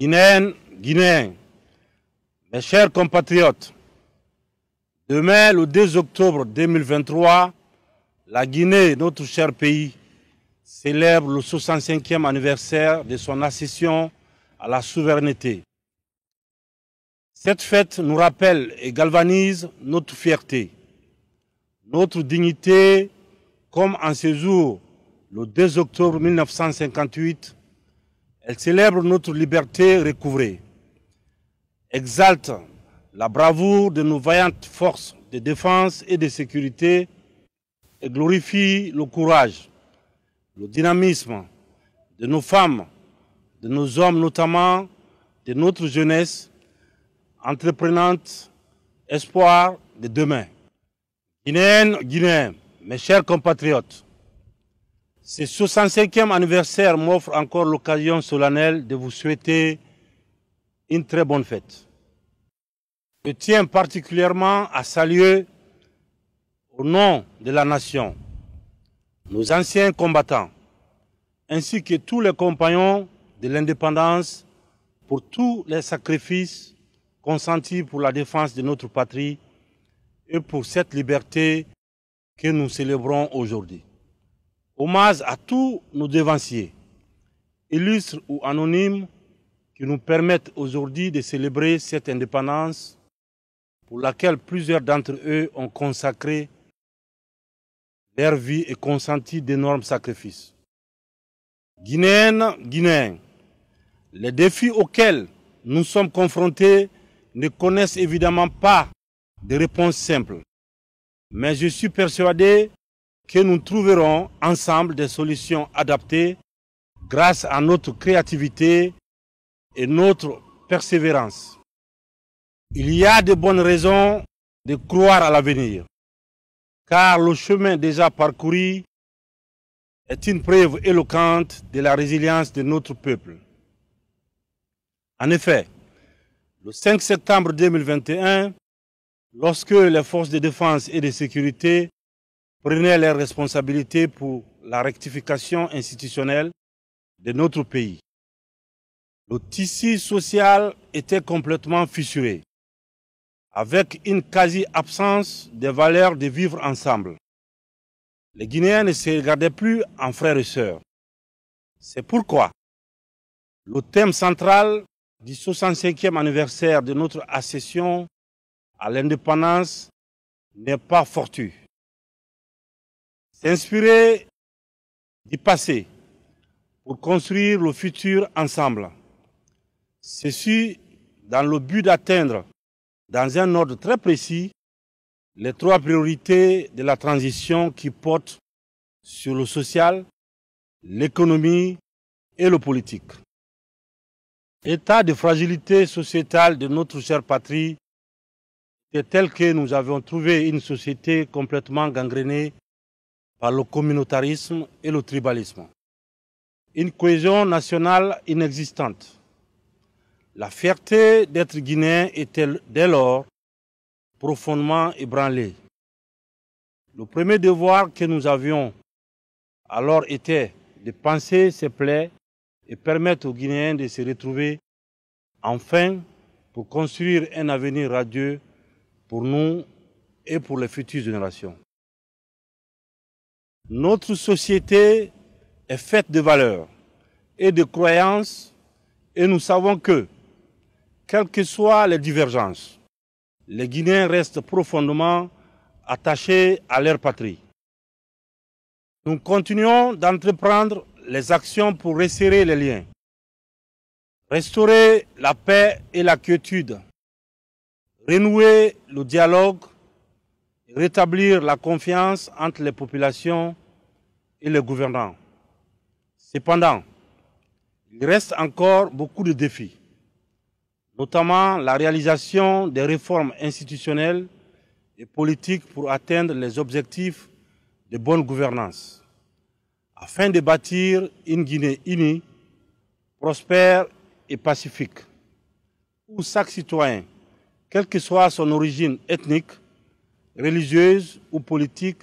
Guinée, Guinéens, mes chers compatriotes, demain, le 2 octobre 2023, la Guinée, notre cher pays, célèbre le 65e anniversaire de son accession à la souveraineté. Cette fête nous rappelle et galvanise notre fierté, notre dignité, comme en ces jours, le 2 octobre 1958, elle célèbre notre liberté recouvrée, exalte la bravoure de nos vaillantes forces de défense et de sécurité et glorifie le courage, le dynamisme de nos femmes, de nos hommes notamment, de notre jeunesse entreprenante, espoir de demain. Guinéennes, Guinéens, mes chers compatriotes, ce 65e anniversaire m'offre encore l'occasion solennelle de vous souhaiter une très bonne fête. Je tiens particulièrement à saluer, au nom de la nation, nos anciens combattants, ainsi que tous les compagnons de l'indépendance pour tous les sacrifices consentis pour la défense de notre patrie et pour cette liberté que nous célébrons aujourd'hui. Hommage à tous nos devanciers, illustres ou anonymes, qui nous permettent aujourd'hui de célébrer cette indépendance pour laquelle plusieurs d'entre eux ont consacré leur vie et consenti d'énormes sacrifices. Guinéennes, Guinéens, les défis auxquels nous sommes confrontés ne connaissent évidemment pas de réponse simple. Mais je suis persuadé que nous trouverons ensemble des solutions adaptées grâce à notre créativité et notre persévérance. Il y a de bonnes raisons de croire à l'avenir, car le chemin déjà parcouru est une preuve éloquente de la résilience de notre peuple. En effet, le 5 septembre 2021, lorsque les forces de défense et de sécurité prenaient leurs responsabilités pour la rectification institutionnelle de notre pays. Le tissu social était complètement fissuré, avec une quasi-absence des valeurs de vivre ensemble. Les Guinéens ne se regardaient plus en frères et sœurs. C'est pourquoi le thème central du 65e anniversaire de notre accession à l'indépendance n'est pas fortu. S'inspirer du passé pour construire le futur ensemble. Ceci dans le but d'atteindre, dans un ordre très précis, les trois priorités de la transition qui portent sur le social, l'économie et le politique. État de fragilité sociétale de notre chère patrie est tel que nous avons trouvé une société complètement gangrenée par le communautarisme et le tribalisme. Une cohésion nationale inexistante. La fierté d'être guinéen était dès lors profondément ébranlée. Le premier devoir que nous avions alors était de penser ses plaies et permettre aux Guinéens de se retrouver enfin pour construire un avenir radieux pour nous et pour les futures générations. Notre société est faite de valeurs et de croyances et nous savons que, quelles que soient les divergences, les Guinéens restent profondément attachés à leur patrie. Nous continuons d'entreprendre les actions pour resserrer les liens, restaurer la paix et la quiétude, renouer le dialogue rétablir la confiance entre les populations et les gouvernants. Cependant, il reste encore beaucoup de défis, notamment la réalisation des réformes institutionnelles et politiques pour atteindre les objectifs de bonne gouvernance, afin de bâtir une Guinée unie, prospère et pacifique, où chaque citoyen, quelle que soit son origine ethnique, religieuse ou politique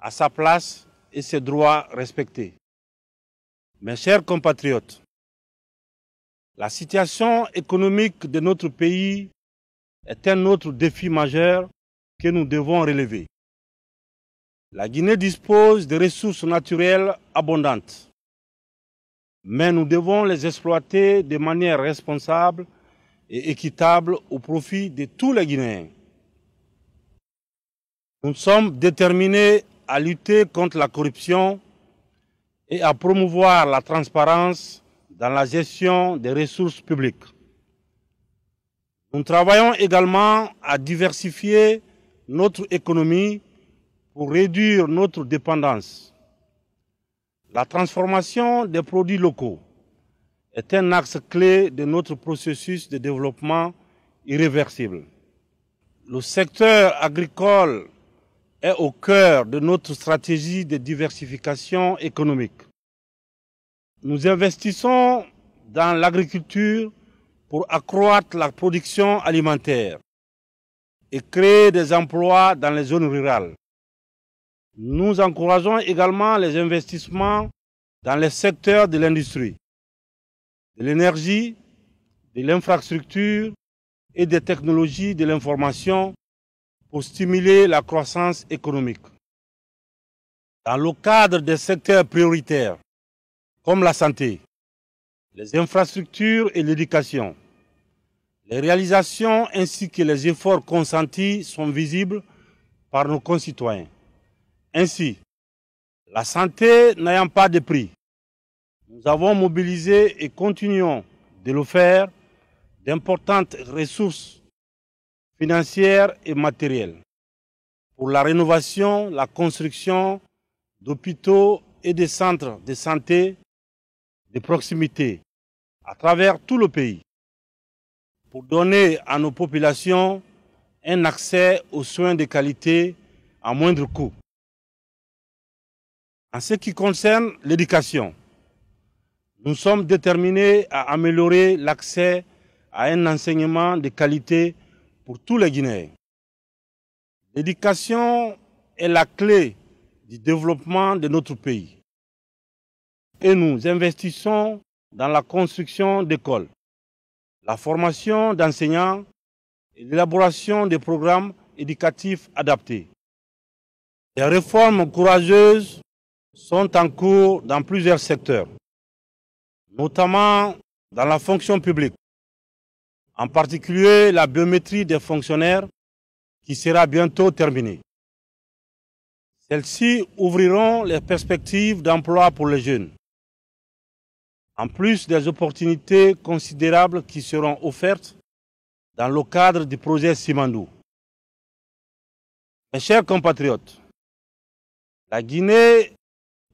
à sa place et ses droits respectés. Mes chers compatriotes, la situation économique de notre pays est un autre défi majeur que nous devons relever. La Guinée dispose de ressources naturelles abondantes, mais nous devons les exploiter de manière responsable et équitable au profit de tous les Guinéens. Nous sommes déterminés à lutter contre la corruption et à promouvoir la transparence dans la gestion des ressources publiques. Nous travaillons également à diversifier notre économie pour réduire notre dépendance. La transformation des produits locaux est un axe clé de notre processus de développement irréversible. Le secteur agricole est au cœur de notre stratégie de diversification économique. Nous investissons dans l'agriculture pour accroître la production alimentaire et créer des emplois dans les zones rurales. Nous encourageons également les investissements dans les secteurs de l'industrie, de l'énergie, de l'infrastructure et des technologies de l'information pour stimuler la croissance économique. Dans le cadre des secteurs prioritaires, comme la santé, les infrastructures et l'éducation, les réalisations ainsi que les efforts consentis sont visibles par nos concitoyens. Ainsi, la santé n'ayant pas de prix, nous avons mobilisé et continuons de le faire d'importantes ressources Financière et matérielle pour la rénovation, la construction d'hôpitaux et de centres de santé de proximité à travers tout le pays pour donner à nos populations un accès aux soins de qualité à moindre coût. En ce qui concerne l'éducation, nous sommes déterminés à améliorer l'accès à un enseignement de qualité pour tous les Guinéens. L'éducation est la clé du développement de notre pays. Et nous investissons dans la construction d'écoles, la formation d'enseignants et l'élaboration des programmes éducatifs adaptés. Des réformes courageuses sont en cours dans plusieurs secteurs, notamment dans la fonction publique, en particulier la biométrie des fonctionnaires qui sera bientôt terminée. Celles-ci ouvriront les perspectives d'emploi pour les jeunes, en plus des opportunités considérables qui seront offertes dans le cadre du projet Simandou. Mes chers compatriotes, la Guinée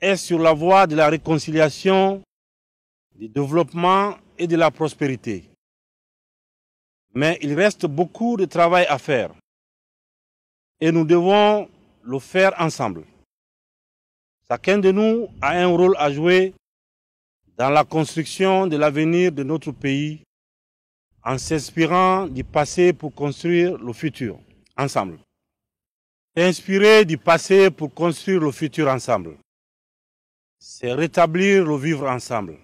est sur la voie de la réconciliation, du développement et de la prospérité. Mais il reste beaucoup de travail à faire. Et nous devons le faire ensemble. Chacun de nous a un rôle à jouer dans la construction de l'avenir de notre pays en s'inspirant du passé pour construire le futur ensemble. Inspirer du passé pour construire le futur ensemble. C'est rétablir le vivre ensemble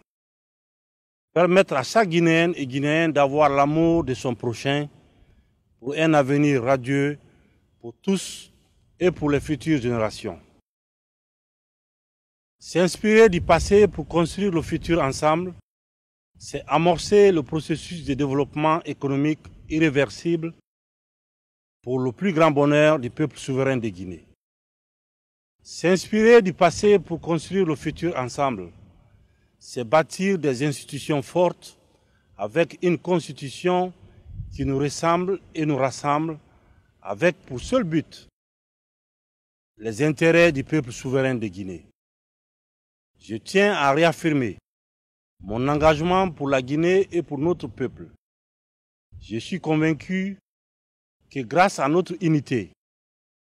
permettre à chaque Guinéenne et Guinéenne d'avoir l'amour de son prochain pour un avenir radieux pour tous et pour les futures générations. S'inspirer du passé pour construire le futur ensemble, c'est amorcer le processus de développement économique irréversible pour le plus grand bonheur du peuple souverain de Guinée. S'inspirer du passé pour construire le futur ensemble, c'est bâtir des institutions fortes avec une constitution qui nous ressemble et nous rassemble, avec pour seul but les intérêts du peuple souverain de Guinée. Je tiens à réaffirmer mon engagement pour la Guinée et pour notre peuple. Je suis convaincu que grâce à notre unité,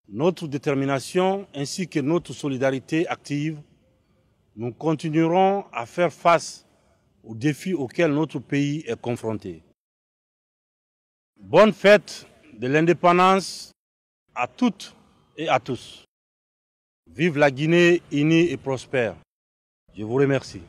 notre détermination ainsi que notre solidarité active, nous continuerons à faire face aux défis auxquels notre pays est confronté. Bonne fête de l'indépendance à toutes et à tous. Vive la Guinée unie et prospère. Je vous remercie.